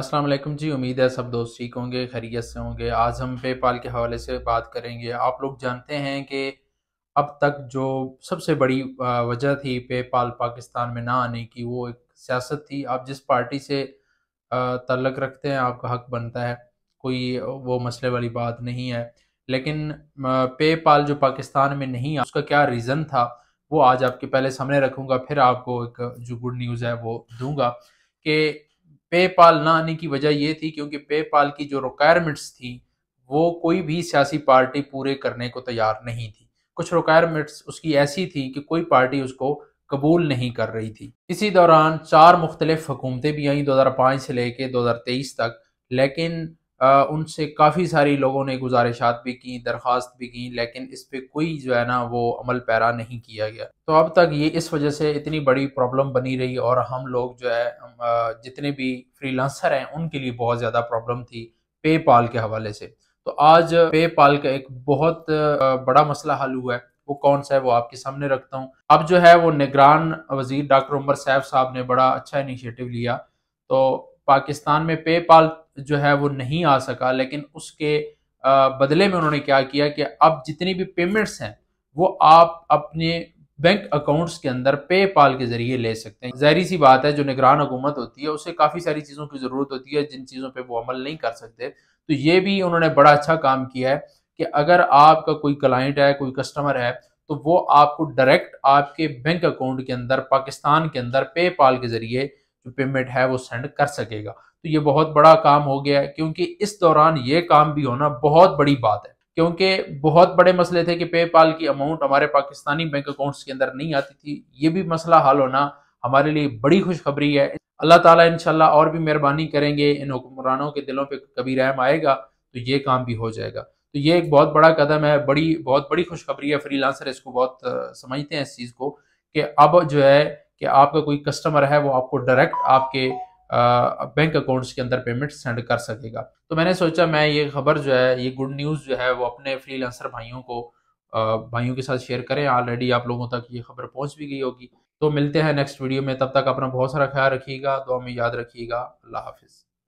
अस्सलाम वालेकुम जी उम्मीद है सब दोस्त ठीक होंगे खैरियत से होंगे आज हम पेपाल के हवाले से बात करेंगे आप लोग जानते हैं कि अब तक जो सबसे बड़ी वजह थी पेपाल पाकिस्तान में ना आने की वो एक सियासत थी आप जिस पार्टी से तल्लक रखते हैं आपका हक बनता है कोई वो मसले वाली बात नहीं है लेकिन पेपाल जो पाकिस्तान में नहीं उसका क्या रीज़न था वो आज आपके पहले सामने रखूँगा फिर आपको एक जो गुड न्यूज़ है वो दूँगा कि पेपाल ना आने की वजह यह थी क्योंकि पेपाल की जो रिक्वायरमेंट्स थी वो कोई भी सियासी पार्टी पूरे करने को तैयार नहीं थी कुछ रिक्वायरमेंट्स उसकी ऐसी थी कि कोई पार्टी उसको कबूल नहीं कर रही थी इसी दौरान चार मुख्तलिफ हुकूमतें भी आई 2005 से लेकर 2023 तक लेकिन उनसे काफ़ी सारी लोगों ने गुजारिशात भी की दरख्वास्त भी की लेकिन इस पर कोई जो है ना वो अमल पैरा नहीं किया गया तो अब तक ये इस वजह से इतनी बड़ी प्रॉब्लम बनी रही और हम लोग जो है जितने भी फ्रीलांसर हैं उनके लिए बहुत ज़्यादा प्रॉब्लम थी पे पाल के हवाले से तो आज पे पाल का एक बहुत बड़ा मसला हल हुआ है वो कौन सा है वो आपके सामने रखता हूँ अब जो है वो निगरान वजीर डॉक्टर उमर सैफ साहब ने बड़ा अच्छा इनिशिएटिव लिया तो पाकिस्तान में पे पाल जो है वो नहीं आ सका लेकिन उसके बदले में उन्होंने क्या किया कि अब जितनी भी पेमेंट्स हैं वो आप अपने बैंक अकाउंट्स के अंदर पेपाल के जरिए ले सकते हैं जहरी सी बात है जो निगरान हुकूमत होती है उसे काफ़ी सारी चीज़ों की ज़रूरत होती है जिन चीज़ों पे वो अमल नहीं कर सकते तो ये भी उन्होंने बड़ा अच्छा काम किया है कि अगर आपका कोई क्लाइंट है कोई कस्टमर है तो वो आपको डायरेक्ट आपके बैंक अकाउंट के अंदर पाकिस्तान के अंदर पेपाल के जरिए जो पेमेंट है वो सेंड कर सकेगा तो ये बहुत बड़ा काम हो गया है क्योंकि इस दौरान ये काम भी होना बहुत बड़ी बात है क्योंकि बहुत बड़े मसले थे कि पेपाल की अमाउंट हमारे पाकिस्तानी बैंक अकाउंट्स के अंदर नहीं आती थी ये भी मसला हल होना हमारे लिए बड़ी खुशखबरी है अल्लाह ताला इनशाला और भी मेहरबानी करेंगे इन हुक्मरानों के दिलों पे कभी रहम आएगा तो ये काम भी हो जाएगा तो ये एक बहुत बड़ा कदम है बड़ी बहुत बड़ी खुशखबरी है लांसर इसको बहुत समझते हैं इस चीज़ को कि अब जो है कि आपका कोई कस्टमर है वो आपको डायरेक्ट आपके बैंक अकाउंट्स के अंदर पेमेंट सेंड कर सकेगा तो मैंने सोचा मैं ये खबर जो है ये गुड न्यूज़ जो है वो अपने फ्रीलांसर भाइयों को भाइयों के साथ शेयर करें ऑलरेडी आप लोगों तक ये खबर पहुंच भी गई होगी तो मिलते हैं नेक्स्ट वीडियो में तब तक अपना बहुत सारा ख्याल रखिएगा दुआ में याद रखिएगा अल्लाह हाफिज़